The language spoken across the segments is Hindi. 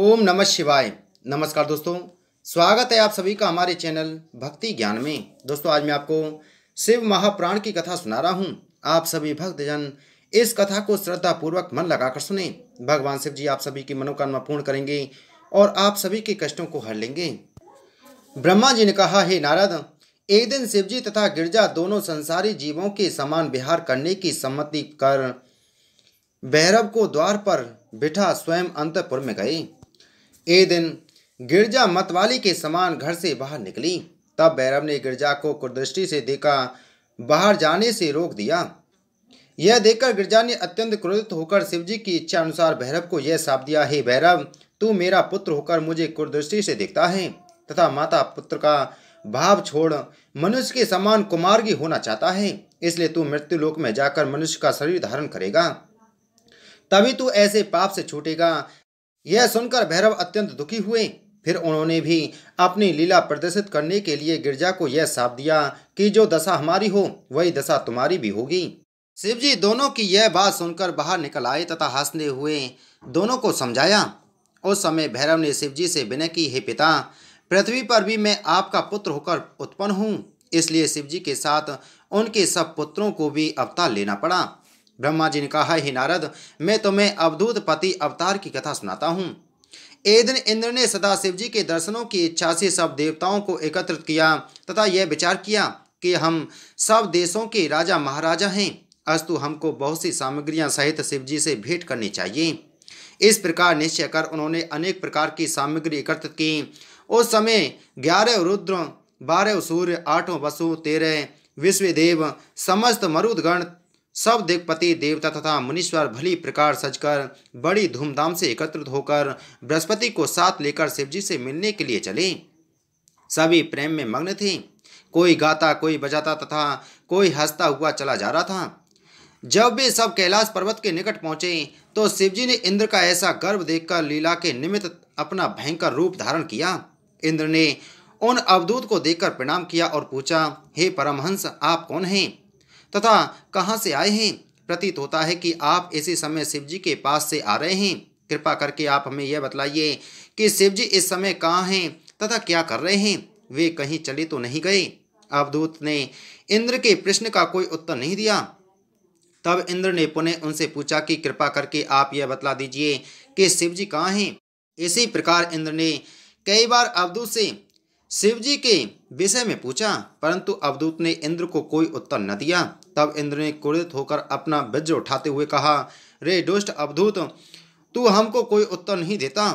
ओम नमः शिवाय नमस्कार दोस्तों स्वागत है आप सभी का हमारे चैनल भक्ति ज्ञान में दोस्तों आज मैं आपको शिव महाप्राण की कथा सुना रहा हूँ आप सभी भक्तजन इस कथा को श्रद्धापूर्वक मन लगाकर सुने भगवान शिव जी आप सभी की मनोकामना पूर्ण करेंगे और आप सभी के कष्टों को हर लेंगे ब्रह्मा जी ने कहा हे नारद एक दिन शिव जी तथा गिरजा दोनों संसारी जीवों के समान विहार करने की सम्मति कर भैरव को द्वार पर बिठा स्वयं अंतपुर में गए ए दिन गिरजा मतवाली के समान घर से बाहर निकली तब बैरव ने गिरजा को कुदृष्टि से देखा बाहर जाने से रोक दिया यह देखकर गिरजा ने अत्यंत क्रोधित होकर शिवजी की इच्छा अनुसार भैरव को यह साप दिया हे भैरव तू मेरा पुत्र होकर मुझे कुदृष्टि से देखता है तथा माता पुत्र का भाव छोड़ मनुष्य के समान कुमार्गी होना चाहता है इसलिए तू मृत्यु लोक में जाकर मनुष्य का शरीर धारण करेगा तभी तू ऐसे पाप से छूटेगा यह सुनकर भैरव अत्यंत दुखी हुए फिर उन्होंने भी अपनी लीला प्रदर्शित करने के लिए गिरजा को यह साफ दिया कि जो दशा हमारी हो वही दशा तुम्हारी भी होगी शिवजी दोनों की यह बात सुनकर बाहर निकल आए तथा हंसते हुए दोनों को समझाया उस समय भैरव ने शिवजी से विनय की हे पिता पृथ्वी पर भी मैं आपका पुत्र होकर उत्पन्न हूँ इसलिए शिवजी के साथ उनके सब पुत्रों को भी अवतार लेना पड़ा ब्रह्मा जी ने कहा ही नारद मैं तुम्हें अवधूत पति अवतार की कथा सुनाता हूँ एक दिन इंद्र ने सदा शिव जी के दर्शनों की इच्छा से सब देवताओं को एकत्रित किया तथा यह विचार किया कि हम सब देशों के राजा महाराजा हैं अस्तु हमको बहुत सी सामग्रियां सहित शिव जी से भेंट करनी चाहिए इस प्रकार निश्चय कर उन्होंने अनेक प्रकार की सामग्री एकत्रित की उस समय ग्यारह रुद्र बारह सूर्य आठों वसु तेरह विश्वदेव समस्त मरुदगण सब देवपति देवता तथा मुनीश्वर भली प्रकार सजकर बड़ी धूमधाम से एकत्रित होकर बृहस्पति को साथ लेकर शिवजी से मिलने के लिए चले सभी प्रेम में मग्न थे कोई गाता कोई बजाता तथा कोई हंसता हुआ चला जा रहा था जब वे सब कैलाश पर्वत के निकट पहुंचे तो शिवजी ने इंद्र का ऐसा गर्व देखकर लीला के निमित्त अपना भयंकर रूप धारण किया इंद्र ने उन अवधूत को देखकर प्रणाम किया और पूछा हे परमहंस आप कौन हैं तथा कहाँ से आए हैं प्रतीत होता है कि आप इसी समय शिव जी के पास से आ रहे हैं कृपा करके आप हमें यह बतलाइए कि शिव जी इस समय कहाँ हैं तथा क्या कर रहे हैं वे कहीं चले तो नहीं गए अवधूत ने इंद्र के प्रश्न का कोई उत्तर नहीं दिया तब इंद्र ने पुनः उनसे पूछा कि कृपा करके आप यह बतला दीजिए कि शिव जी कहाँ हैं इसी प्रकार इंद्र ने कई बार अवधूत से शिवजी के विषय में पूछा परंतु अवधूत ने इंद्र को कोई उत्तर न दिया तब इंद्र ने क्रोधित होकर अपना वज्र उठाते हुए कहा रे दुष्ट अवधूत तू हमको कोई उत्तर नहीं देता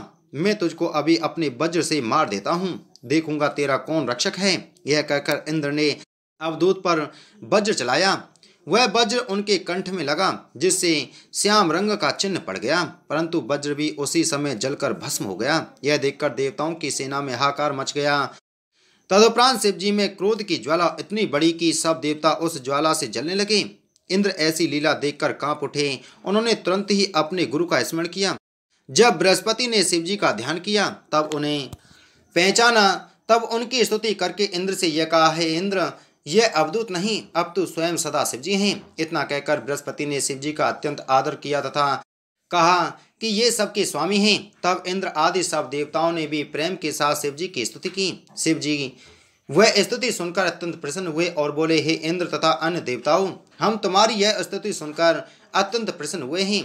मैं तुझको अभी अपने वज्र से मार देता हूँ देखूंगा तेरा कौन रक्षक है यह कहकर इंद्र ने अवधूत पर वज्र चलाया वह वज्र उनके कंठ में लगा जिससे श्याम रंग का चिन्ह पड़ गया परंतु वज्र भी उसी समय जलकर भस्म हो गया यह देखकर देवताओं की सेना में हाकार मच गया तदुपरांत शिव जी में क्रोध की ज्वाला इतनी बड़ी कि सब देवता उस ज्वाला से जलने लगे इंद्र ऐसी लीला देखकर कांप उठे उन्होंने तुरंत ही अपने गुरु का स्मरण किया जब बृहस्पति ने शिवजी का ध्यान किया तब उन्हें पहचाना तब उनकी स्तुति करके इंद्र से यह कहा है इंद्र यह अवधूत नहीं अब तो स्वयं सदा शिवजी हैं इतना कहकर बृहस्पति ने शिवजी का अत्यंत आदर किया तथा कहा कि ये सबके स्वामी हैं तब इंद्र आदि सब देवताओं ने भी प्रेम के साथ शिव जी की स्तुति की शिव जी की वह स्तुति सुनकर अत्यंत प्रसन्न हुए और बोले हे इंद्र तथा अन्य देवताओं हम तुम्हारी यह स्तुति सुनकर अत्यंत प्रसन्न हुए हैं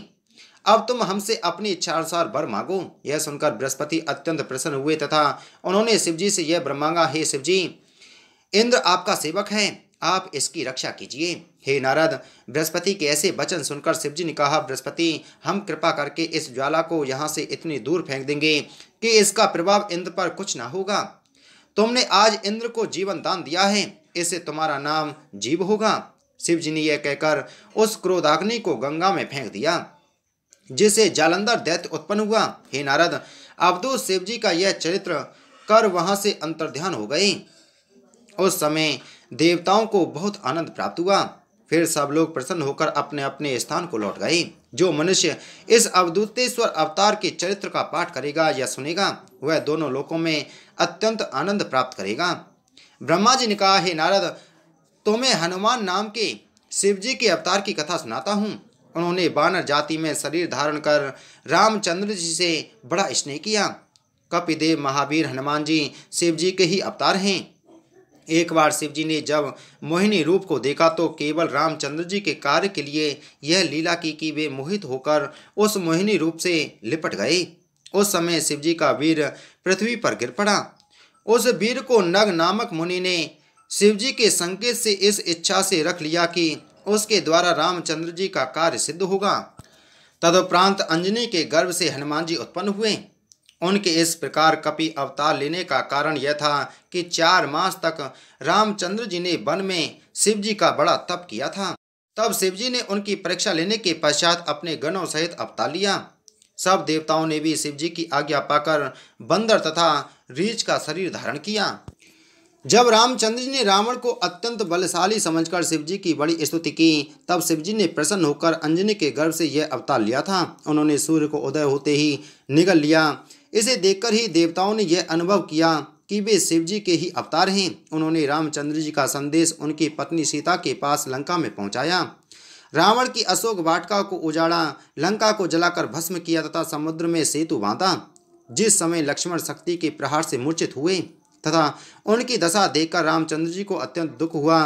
अब तुम हमसे अपनी इच्छानुसार बर मांगो यह सुनकर बृहस्पति अत्यंत प्रसन्न हुए तथा उन्होंने शिवजी से यह ब्रह्मांगा हे शिवजी इंद्र आपका सेवक है आप इसकी रक्षा कीजिए हे नारद बृहस्पति के ऐसे वचन सुनकर शिवजी ने कहा बृहस्पति हम कृपा करके इस ज्वाला को यहाँ से इतनी दूर फेंक देंगे कि इसका प्रभाव इंद्र पर कुछ ना होगा तुमने आज इंद्र को जीवन दान दिया है इससे तुम्हारा नाम जीव होगा शिव जी ने यह कहकर उस क्रोधाग्नि को गंगा में फेंक दिया जिसे जालंधर दैत्य उत्पन्न हुआ हे नारद अवधूत तो शिव जी का यह चरित्र कर वहां से अंतर्ध्यान हो गए उस समय देवताओं को बहुत आनंद प्राप्त हुआ फिर सब लोग प्रसन्न होकर अपने अपने स्थान को लौट गए जो मनुष्य इस अवधूतेश्वर अवतार के चरित्र का पाठ करेगा या सुनेगा वह दोनों लोकों में अत्यंत आनंद प्राप्त करेगा ब्रह्मा जी ने कहा हे नारद तुम्हें हनुमान नाम के शिवजी के अवतार की कथा सुनाता हूँ उन्होंने बानर जाति में शरीर धारण कर रामचंद्र जी से बड़ा स्नेह किया कपिदेव महावीर हनुमान जी शिव जी के ही अवतार हैं एक बार शिवजी ने जब मोहिनी रूप को देखा तो केवल रामचंद्र जी के कार्य के लिए यह लीला की कि वे मोहित होकर उस मोहिनी रूप से लिपट गए उस समय शिवजी का वीर पृथ्वी पर गिर पड़ा उस वीर को नग नामक मुनि ने शिवजी के संकेत से इस इच्छा से रख लिया कि उसके द्वारा रामचंद्र जी का कार्य सिद्ध होगा तदुपरांत अंजनी के गर्भ से हनुमान जी उत्पन्न हुए उनके इस प्रकार कपि अवतार लेने का कारण यह था कि चार मास तक रामचंद्र जी ने वन में शिव जी का बड़ा तप किया था तब शिवजी ने उनकी परीक्षा लेने के पश्चात अपने गणों सहित अवतार लिया सब देवताओं ने भी शिव जी की आज्ञा पाकर बंदर तथा रीछ का शरीर धारण किया जब रामचंद्र जी ने रावण को अत्यंत बलशाली समझकर शिवजी की बड़ी स्तुति की तब शिवजी ने प्रसन्न होकर अंजनी के गर्भ से यह अवतार लिया था उन्होंने सूर्य को उदय होते ही निगल लिया इसे देखकर ही देवताओं ने यह अनुभव किया कि वे शिव जी के ही अवतार हैं उन्होंने रामचंद्र जी का संदेश उनकी पत्नी सीता के पास लंका में पहुंचाया रावण की अशोक वाटिका को उजाड़ा लंका को जलाकर भस्म किया तथा समुद्र में सेतु बांधा जिस समय लक्ष्मण शक्ति के प्रहार से मूर्चित हुए तथा उनकी दशा देखकर रामचंद्र जी को अत्यंत दुख हुआ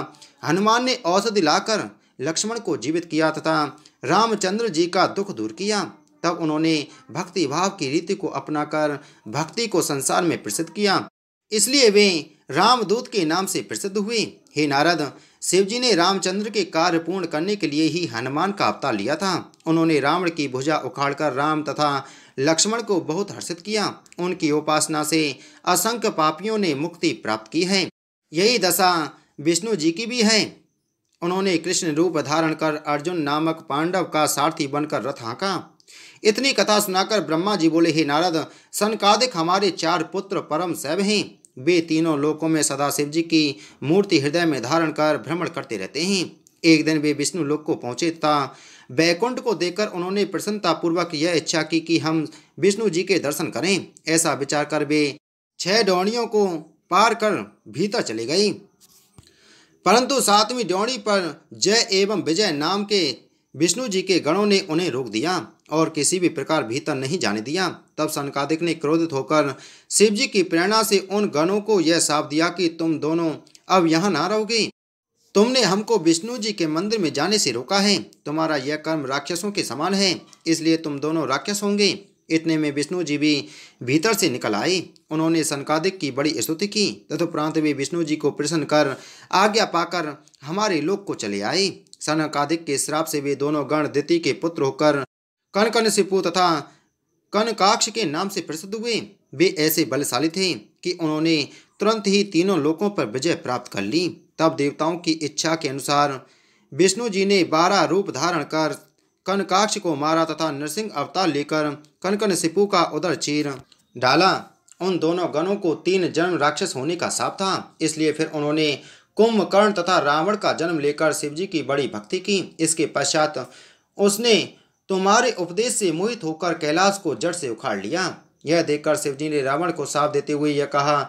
हनुमान ने औषधि लाकर लक्ष्मण को जीवित किया तथा रामचंद्र जी का दुख दूर किया तब उन्होंने भक्ति भाव की रीति को अपनाकर भक्ति को संसार में प्रसिद्ध किया इसलिए वे रामदूत के नाम से प्रसिद्ध हुए हे नारद शिवजी ने रामचंद्र के कार्य पूर्ण करने के लिए ही हनुमान का अवतार लिया था उन्होंने रावण की भुजा उखाड़कर राम तथा लक्ष्मण को बहुत हर्षित किया उनकी उपासना से असंख्य पापियों ने मुक्ति प्राप्त की है यही दशा विष्णु जी की भी है उन्होंने कृष्ण रूप धारण कर अर्जुन नामक पांडव का सारथी बनकर रथ हाँका इतनी कथा सुनाकर ब्रह्मा जी बोले हे नारद सनकादिक हमारे चार पुत्र परम शैव हैं वे तीनों लोकों में शिव जी की मूर्ति हृदय में धारण कर भ्रमण करते रहते हैं एक दिन वे विष्णु लोक को पहुंचे था बैकुंठ को देखकर उन्होंने प्रसन्नतापूर्वक यह इच्छा की कि हम विष्णु जी के दर्शन करें ऐसा विचार कर वे छह डौड़ियों को पार कर भीतर चले गई परंतु सातवीं डौड़ी पर जय एवं विजय नाम के विष्णु जी के गणों ने उन्हें रोक दिया और किसी भी प्रकार भीतर नहीं जाने दिया तब सनकादिक ने क्रोधित होकर शिव जी की प्रेरणा से उन गणों को यह साफ दिया कि तुम दोनों अब यहाँ ना रहोगे तुमने हमको विष्णु जी के मंदिर में जाने से रोका है तुम्हारा यह कर्म राक्षसों के समान है इसलिए तुम दोनों राक्षस होंगे इतने में विष्णु जी भी भीतर से निकल आए उन्होंने सनकादिक की बड़ी स्तुति की तदुपरांत वे विष्णु जी को प्रसन्न कर आज्ञा पाकर हमारे लोग को चले आए सनकादिक के श्राप से वे दोनों गण दिति के पुत्र होकर कनकन सिपु तथा कनकाक्ष के नाम से प्रसिद्ध हुए वे ऐसे बलशाली थे कि उन्होंने तुरंत ही तीनों लोकों पर विजय प्राप्त कर ली तब देवताओं की इच्छा के अनुसार विष्णु जी ने बारह रूप धारण कर कनकाक्ष को मारा तथा नरसिंह अवतार लेकर कनकन सिपु का उदर चीर डाला उन दोनों गणों को तीन जन्म राक्षस होने का साप था इसलिए फिर उन्होंने कुंभकर्ण तथा रावण का जन्म लेकर शिवजी की बड़ी भक्ति की इसके पश्चात उसने तुम्हारे उपदेश से मोहित होकर कैलाश को जड़ से उखाड़ लिया यह देखकर शिवजी ने रावण को साफ देते हुए यह कहा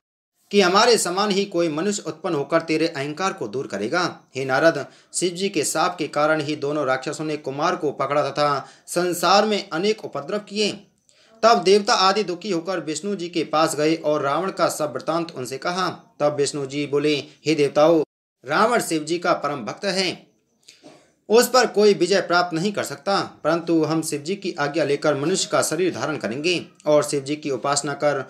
कि हमारे समान ही कोई मनुष्य उत्पन्न होकर तेरे अहंकार को दूर करेगा हे नारद शिव जी के साप के कारण ही दोनों राक्षसों ने कुमार को पकड़ा तथा संसार में अनेक उपद्रव किए तब देवता आदि दुखी होकर विष्णु जी के पास गए और रावण का सब वृतांत उनसे कहा तब विष्णु जी बोले हे देवताओं रावण शिव जी का परम भक्त है उस पर कोई विजय प्राप्त नहीं कर सकता परंतु हम शिव जी की आज्ञा लेकर मनुष्य का शरीर धारण करेंगे और शिव जी की उपासना कर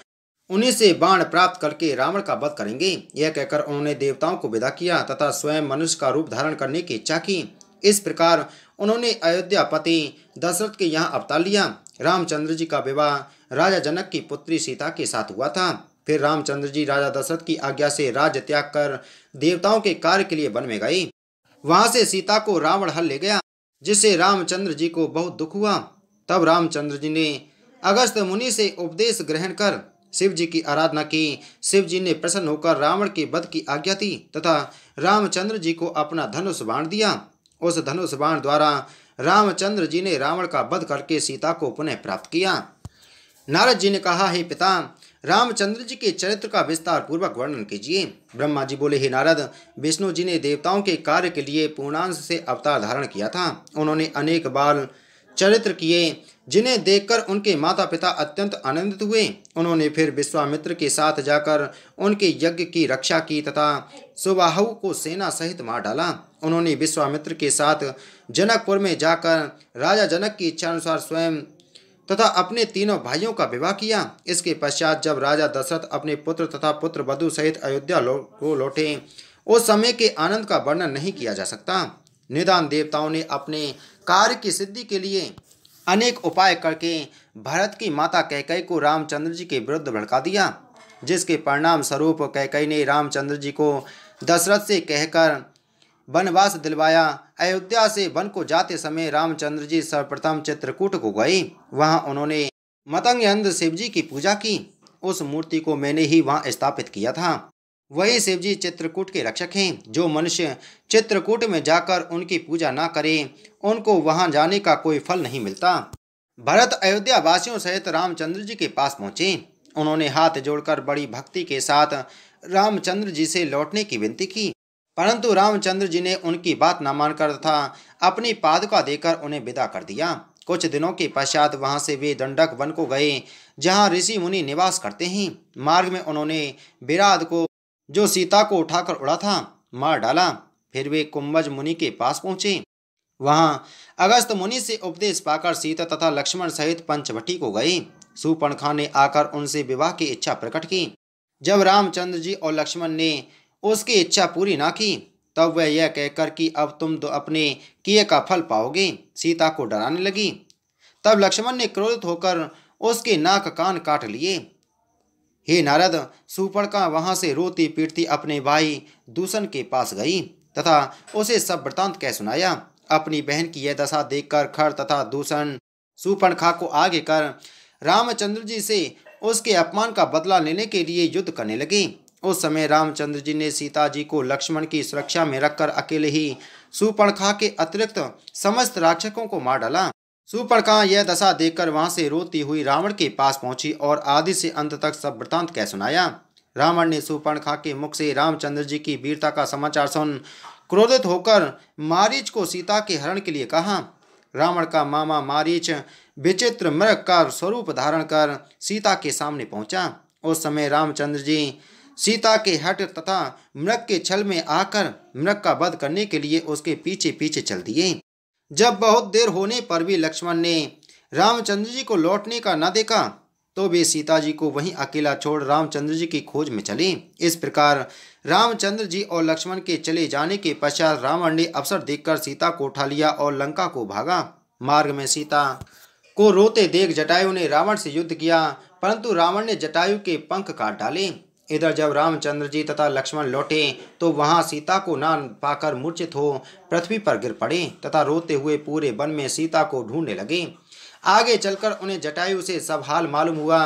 उन्हीं से बाण प्राप्त करके रावण का वध करेंगे यह कहकर उन्होंने देवताओं को विदा किया तथा स्वयं मनुष्य का रूप धारण करने की इच्छा की इस प्रकार उन्होंने अयोध्या पति दशरथ के यहाँ अवतार लिया रामचंद्र जी का विवाह राजा जनक की पुत्री सीता के साथ हुआ था फिर रामचंद्र जी राजा दशरथ की आज्ञा से राज्य त्याग कर देवताओं के कार्य के लिए वन में गई वहां से सीता को रावण हल ले गया जिससे रामचंद्र जी को बहुत दुख हुआ तब रामचंद्र जी ने अगस्त मुनि से उपदेश ग्रहण कर शिव जी की आराधना की शिव जी ने प्रसन्न होकर रावण के वध की आज्ञा दी तथा रामचंद्र जी को अपना धनुष बाण दिया उस धनुष बाण द्वारा रामचंद्र जी ने रावण का वध करके सीता को पुनः प्राप्त किया नारद जी ने कहा हे पिता रामचंद्र जी के चरित्र का विस्तार पूर्वक वर्णन कीजिए ब्रह्मा जी बोले हे नारद विष्णु जी ने देवताओं के कार्य के लिए पूर्णांश से अवतार धारण किया था उन्होंने अनेक बाल चरित्र किए जिन्हें देखकर उनके माता पिता अत्यंत आनंदित हुए उन्होंने फिर विश्वामित्र के साथ जाकर उनके यज्ञ की रक्षा की तथा सुबाहु को सेना सहित मार डाला उन्होंने विश्वामित्र के साथ जनकपुर में जाकर राजा जनक की इच्छानुसार स्वयं तथा अपने तीनों भाइयों का विवाह किया इसके पश्चात जब राजा दशरथ अपने पुत्र तथा पुत्र वधु सहित अयोध्या लो, को लौटे उस समय के आनंद का वर्णन नहीं किया जा सकता निदान देवताओं ने अपने कार्य की सिद्धि के लिए अनेक उपाय करके भरत की माता कैकई को रामचंद्र जी के विरुद्ध भड़का दिया जिसके परिणाम स्वरूप कैकई ने रामचंद्र जी को दशरथ से कहकर वनवास दिलवाया अयोध्या से वन को जाते समय रामचंद्र जी सर्वप्रथम चित्रकूट को गए वहां उन्होंने मतंग शिव जी की पूजा की उस मूर्ति को मैंने ही वहां स्थापित किया था वही शिव जी चित्रकूट के रक्षक हैं जो मनुष्य चित्रकूट में जाकर उनकी पूजा ना करे उनको वहां जाने का कोई फल नहीं मिलता भरत अयोध्या वासियों सहित रामचंद्र जी के पास पहुंचे उन्होंने हाथ जोड़कर बड़ी भक्ति के साथ रामचंद्र जी से लौटने की विनती की परंतु रामचंद्र जी ने उनकी बात न मानकर तथा अपनी पादुका देकर उन्हें विदा कर दिया कुछ दिनों के पश्चात वहां से वे दंडक वन को गए जहां ऋषि मुनि निवास करते हैं मार्ग में उन्होंने बिराद को जो सीता को उठाकर उड़ा था मार डाला फिर वे कुंभज मुनि के पास पहुंचे वहां अगस्त मुनि से उपदेश पाकर सीता तथा लक्ष्मण सहित पंचवटी को गए सुपर्णखा खां ने आकर उनसे विवाह की इच्छा प्रकट की जब रामचंद्र जी और लक्ष्मण ने उसकी इच्छा पूरी ना की तब वह यह कहकर कि अब तुम तो अपने किए का फल पाओगे सीता को डराने लगी तब लक्ष्मण ने क्रोधित होकर उसके नाक कान काट लिए हे नारद का वहां से रोती पीटती अपने भाई दूषण के पास गई तथा उसे सब वृतांत कह सुनाया अपनी बहन की यह दशा देखकर खर तथा दूसन सुपर्ण खा को आगे कर रामचंद्र जी से उसके अपमान का बदला लेने के लिए युद्ध करने लगे उस समय रामचंद्र जी ने सीता जी को लक्ष्मण की सुरक्षा में रखकर अकेले ही सुपणखा के अतिरिक्त समस्त राक्षकों को मार डाला सुपणखा यह दशा देखकर वहां से रोती हुई रावण के पास पहुंची और आदि से अंत तक सब वृतांत कह सुनाया रावण ने सुपर्णखा के मुख से रामचंद्र जी की वीरता का समाचार सुन क्रोधित होकर मारीच को सीता के हरण के लिए कहा रावण का मामा मारीच विचित्र मृग का स्वरूप धारण कर सीता के सामने पहुंचा उस समय रामचंद्र जी सीता के हट तथा मृग के छल में आकर मृग का वध करने के लिए उसके पीछे पीछे चल दिए जब बहुत देर होने पर भी लक्ष्मण ने रामचंद्र जी को लौटने का न देखा तो वे सीता जी को वहीं अकेला छोड़ रामचंद्र जी की खोज में चले इस प्रकार रामचंद्र जी और लक्ष्मण के चले जाने के पश्चात रावण ने अवसर देखकर सीता को उठा लिया और लंका को भागा मार्ग में सीता को रोते देख जटायु ने रावण से युद्ध किया परंतु रावण ने जटायु के पंख काट डाले इधर जब रामचंद्र जी तथा लक्ष्मण लौटे तो वहां सीता को ना पाकर मूर्छित हो पृथ्वी पर गिर पड़े तथा रोते हुए पूरे वन में सीता को ढूंढने लगे आगे चलकर उन्हें जटायु से सब हाल मालूम हुआ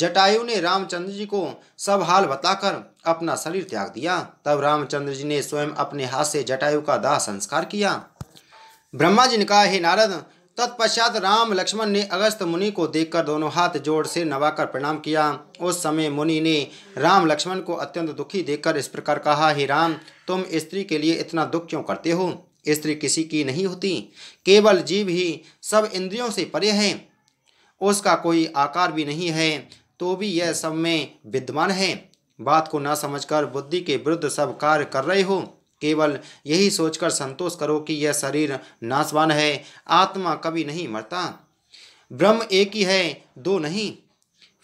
जटायु ने रामचंद्र जी को सब हाल बताकर अपना शरीर त्याग दिया तब रामचंद्र जी ने स्वयं अपने हाथ से जटायु का दाह संस्कार किया ब्रह्मा जी ने कहा हे नारद तत्पश्चात राम लक्ष्मण ने अगस्त मुनि को देखकर दोनों हाथ जोड़ से नवाकर प्रणाम किया उस समय मुनि ने राम लक्ष्मण को अत्यंत दुखी देखकर इस प्रकार कहा हे राम तुम स्त्री के लिए इतना दुख क्यों करते हो स्त्री किसी की नहीं होती केवल जीव ही सब इंद्रियों से परे है उसका कोई आकार भी नहीं है तो भी यह सब में विद्यमान है बात को ना समझकर बुद्धि के विरुद्ध सब कार्य कर रहे हो केवल यही सोचकर संतोष करो कि यह शरीर नाशवान है आत्मा कभी नहीं मरता ब्रह्म एक ही है दो नहीं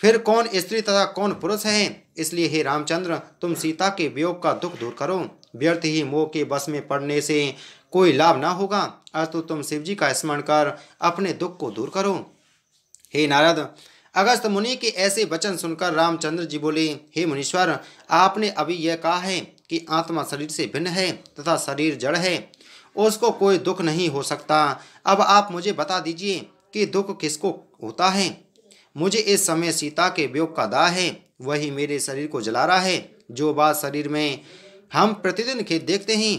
फिर कौन स्त्री तथा कौन पुरुष है इसलिए हे रामचंद्र तुम सीता के वियोग का दुख दूर करो व्यर्थ ही मोह के बस में पड़ने से कोई लाभ ना होगा अस्तु तुम शिव जी का स्मरण कर अपने दुख को दूर करो हे नारद अगस्त मुनि के ऐसे वचन सुनकर रामचंद्र जी बोले हे मुनीश्वर आपने अभी यह कहा है कि आत्मा शरीर से भिन्न है तथा शरीर जड़ है उसको कोई दुख नहीं हो सकता अब आप मुझे बता दीजिए कि दुख किसको होता है मुझे इस समय सीता के व्योग का दाह है वही मेरे शरीर को जला रहा है जो बात शरीर में हम प्रतिदिन खेत देखते हैं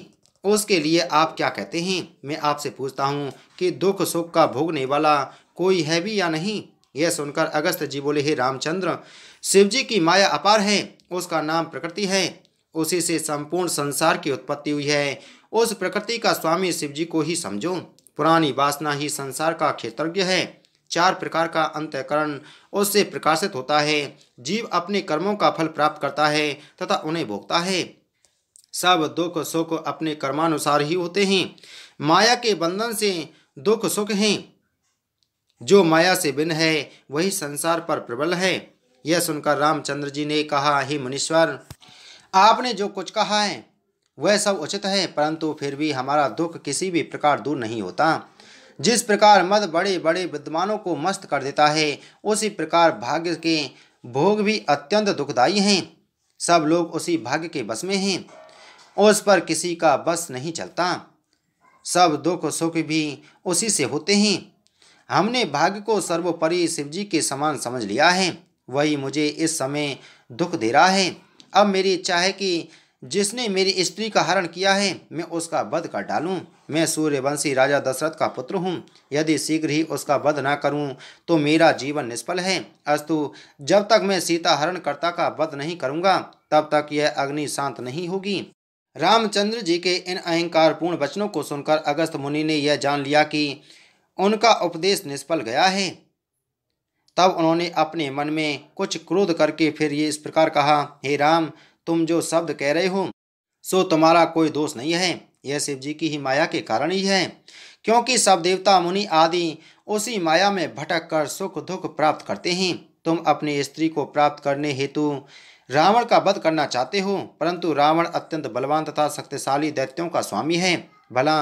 उसके लिए आप क्या कहते हैं मैं आपसे पूछता हूँ कि दुख सुख का भोगने वाला कोई है भी या नहीं यह सुनकर अगस्त जी बोले हे रामचंद्र शिवजी की माया अपार है उसका नाम प्रकृति है उसी से संपूर्ण संसार की उत्पत्ति हुई है उस प्रकृति का स्वामी शिव जी को ही समझो पुरानी वासना ही संसार का क्षेत्रज्ञ है चार प्रकार का अंत्यकरण उससे प्रकाशित होता है जीव अपने कर्मों का फल प्राप्त करता है तथा उन्हें भोगता है सब दुख सुख अपने कर्मानुसार ही होते हैं माया के बंधन से दुख सुख हैं जो माया से बिन है वही संसार पर प्रबल है यह सुनकर रामचंद्र जी ने कहा हे मुनीश्वर आपने जो कुछ कहा है वह सब उचित है परंतु फिर भी हमारा दुख किसी भी प्रकार दूर नहीं होता जिस प्रकार मद बड़े बड़े विद्वानों को मस्त कर देता है उसी प्रकार भाग्य के भोग भी अत्यंत दुखदायी हैं सब लोग उसी भाग्य के बस में हैं उस पर किसी का बस नहीं चलता सब दुख सुख भी उसी से होते हैं हमने भाग्य को सर्वोपरि शिवजी के समान समझ लिया है वही मुझे इस समय दुख दे रहा है अब मेरी इच्छा है कि जिसने मेरी स्त्री का हरण किया है मैं उसका वध कर डालूं मैं सूर्यवंशी राजा दशरथ का पुत्र हूं यदि शीघ्र ही उसका वध ना करूं तो मेरा जीवन निष्फल है अस्तु जब तक मैं सीता हरणकर्ता का वध नहीं करूंगा तब तक यह अग्नि शांत नहीं होगी रामचंद्र जी के इन अहंकारपूर्ण वचनों को सुनकर अगस्त मुनि ने यह जान लिया कि उनका उपदेश निष्फल गया है तब उन्होंने अपने मन में कुछ क्रोध करके फिर ये इस प्रकार कहा हे राम तुम जो शब्द कह रहे हो सो तुम्हारा कोई दोष नहीं है यह शिव जी की ही माया के कारण ही है क्योंकि सब देवता मुनि आदि उसी माया में भटक कर सुख दुख प्राप्त करते हैं तुम अपनी स्त्री को प्राप्त करने हेतु रावण का वध करना चाहते हो परंतु रावण अत्यंत बलवान तथा शक्तिशाली दैत्यों का स्वामी है भला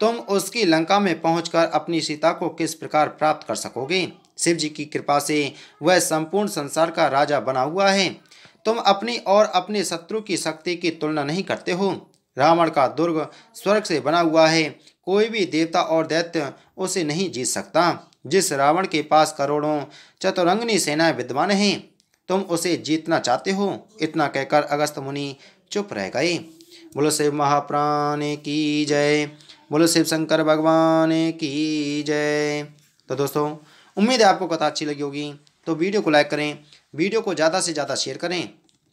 तुम उसकी लंका में पहुंचकर अपनी सीता को किस प्रकार प्राप्त कर सकोगे शिव जी की कृपा से वह संपूर्ण संसार का राजा बना हुआ है तुम अपनी और अपने शत्रु की शक्ति की तुलना नहीं करते हो रावण का दुर्ग स्वर्ग से बना हुआ है कोई भी देवता और दैत्य उसे नहीं जीत सकता जिस रावण के पास करोड़ों चतुरंगनी सेनाएं विद्वान हैं तुम उसे जीतना चाहते हो इतना कहकर अगस्त मुनि चुप रह गए बोलो शिव महाप्राण की जय बोलो शिव शंकर भगवान की जय तो दोस्तों उम्मीद है आपको कथा अच्छी लगी होगी तो वीडियो को लाइक करें वीडियो को ज़्यादा से ज़्यादा शेयर करें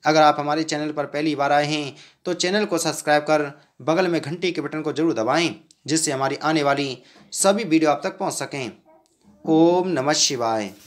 अगर आप हमारे चैनल पर पहली बार आए हैं तो चैनल को सब्सक्राइब कर बगल में घंटी के बटन को जरूर दबाएं जिससे हमारी आने वाली सभी वीडियो आप तक पहुंच सकें ओम नमः शिवाय